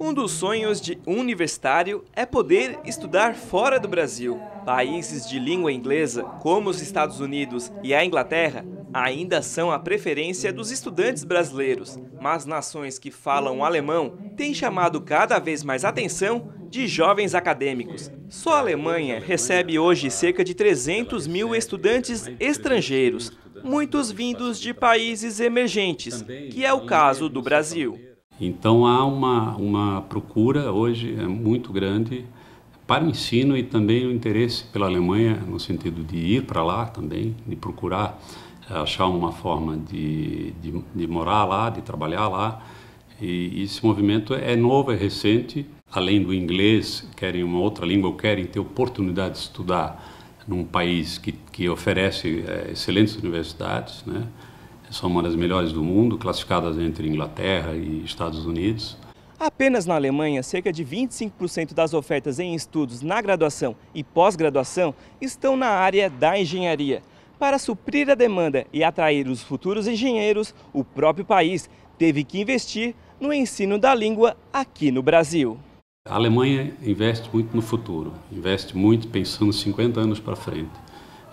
Um dos sonhos de um universitário é poder estudar fora do Brasil. Países de língua inglesa, como os Estados Unidos e a Inglaterra, ainda são a preferência dos estudantes brasileiros, mas nações que falam alemão têm chamado cada vez mais atenção de jovens acadêmicos. Só a Alemanha recebe hoje cerca de 300 mil estudantes estrangeiros, muitos vindos de países emergentes, que é o caso do Brasil. Então há uma, uma procura hoje é muito grande para o ensino e também o interesse pela Alemanha no sentido de ir para lá também, de procurar eh, achar uma forma de, de, de morar lá, de trabalhar lá. E, esse movimento é novo, é recente. Além do inglês, querem uma outra língua, ou querem ter oportunidade de estudar num país que, que oferece é, excelentes universidades, né? são uma das melhores do mundo, classificadas entre Inglaterra e Estados Unidos. Apenas na Alemanha, cerca de 25% das ofertas em estudos na graduação e pós-graduação estão na área da engenharia. Para suprir a demanda e atrair os futuros engenheiros, o próprio país teve que investir no ensino da língua aqui no Brasil. A Alemanha investe muito no futuro, investe muito pensando 50 anos para frente.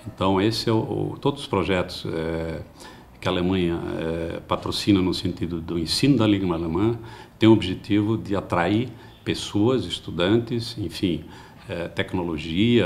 Então, esse é o, todos os projetos. É que a Alemanha é, patrocina no sentido do ensino da língua alemã, tem o objetivo de atrair pessoas, estudantes, enfim, é, tecnologia,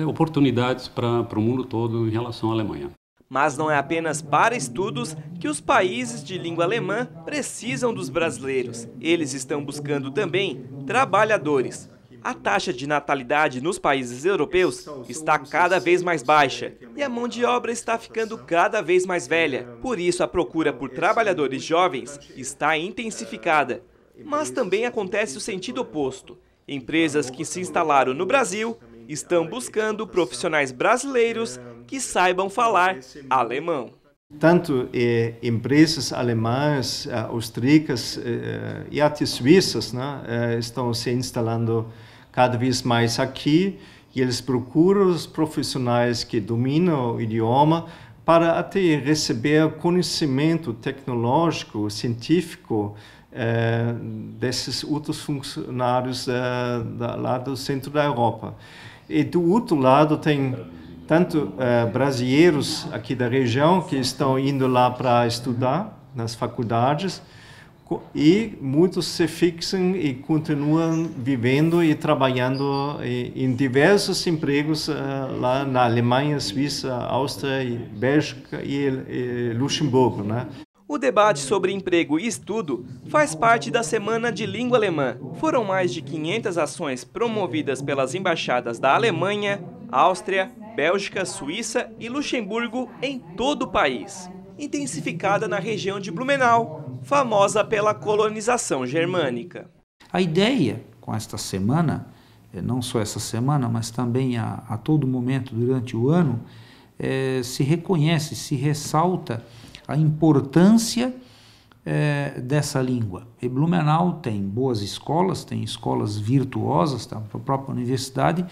é, oportunidades para o mundo todo em relação à Alemanha. Mas não é apenas para estudos que os países de língua alemã precisam dos brasileiros. Eles estão buscando também trabalhadores. A taxa de natalidade nos países europeus está cada vez mais né, baixa e a mão de obra está ficando cada vez mais velha. É, por isso, a procura então, por é trabalhadores jovens está intensificada. É, mas também acontece o sentido oposto. Empresas que se instalaram no Brasil estão buscando profissionais brasileiros que saibam então, falar alemão. Tanto eh, empresas alemãs, eh, austríacas eh, eh, e até suíças né, eh, estão se instalando cada vez mais aqui e eles procuram os profissionais que dominam o idioma para até receber conhecimento tecnológico, científico eh, desses outros funcionários eh, da, lá do centro da Europa. E do outro lado tem tanto eh, brasileiros aqui da região que estão indo lá para estudar nas faculdades, e muitos se fixam e continuam vivendo e trabalhando eh, em diversos empregos eh, lá na Alemanha, Suíça, Áustria, Bélgica e, eh, Luxemburgo, né? O debate sobre emprego e estudo faz parte da Semana de Língua Alemã. Foram mais de 500 ações promovidas pelas embaixadas da Alemanha, Áustria, Bélgica, Suíça e Luxemburgo em todo o país. Intensificada na região de Blumenau, famosa pela colonização germânica. A ideia com esta semana, eh, não só essa semana, mas também a, a todo momento durante o ano, é, se reconhece, se ressalta a importância é, dessa língua. E Blumenau tem boas escolas, tem escolas virtuosas, tá? a própria universidade,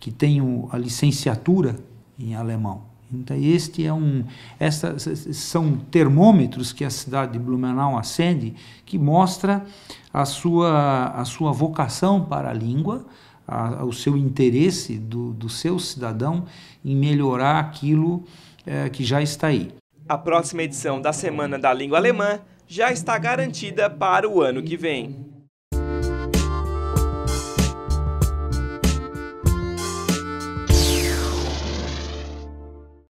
que tem a licenciatura em alemão. Então, este é um, essa, são termômetros que a cidade de Blumenau acende, que mostra a sua, a sua vocação para a língua, a, o seu interesse do, do seu cidadão em melhorar aquilo é, que já está aí. A próxima edição da Semana da Língua Alemã já está garantida para o ano que vem.